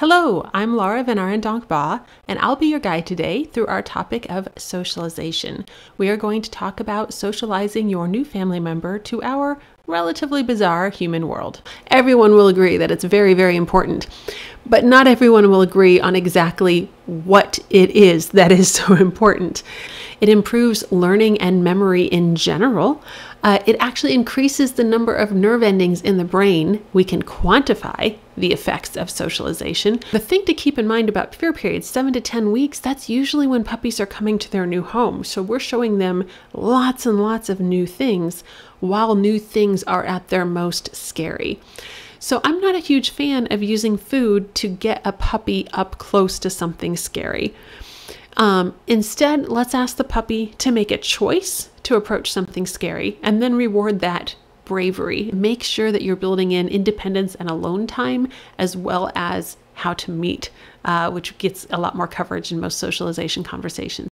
Hello, I'm Laura Van Arendonk-Ba, and I'll be your guide today through our topic of socialization. We are going to talk about socializing your new family member to our relatively bizarre human world. Everyone will agree that it's very, very important, but not everyone will agree on exactly what it is that is so important. It improves learning and memory in general. Uh, it actually increases the number of nerve endings in the brain. We can quantify the effects of socialization. The thing to keep in mind about fear periods, seven to 10 weeks, that's usually when puppies are coming to their new home. So we're showing them lots and lots of new things while new things are at their most scary. So I'm not a huge fan of using food to get a puppy up close to something scary. Um, instead, let's ask the puppy to make a choice to approach something scary and then reward that bravery. Make sure that you're building in independence and alone time as well as how to meet, uh, which gets a lot more coverage in most socialization conversations.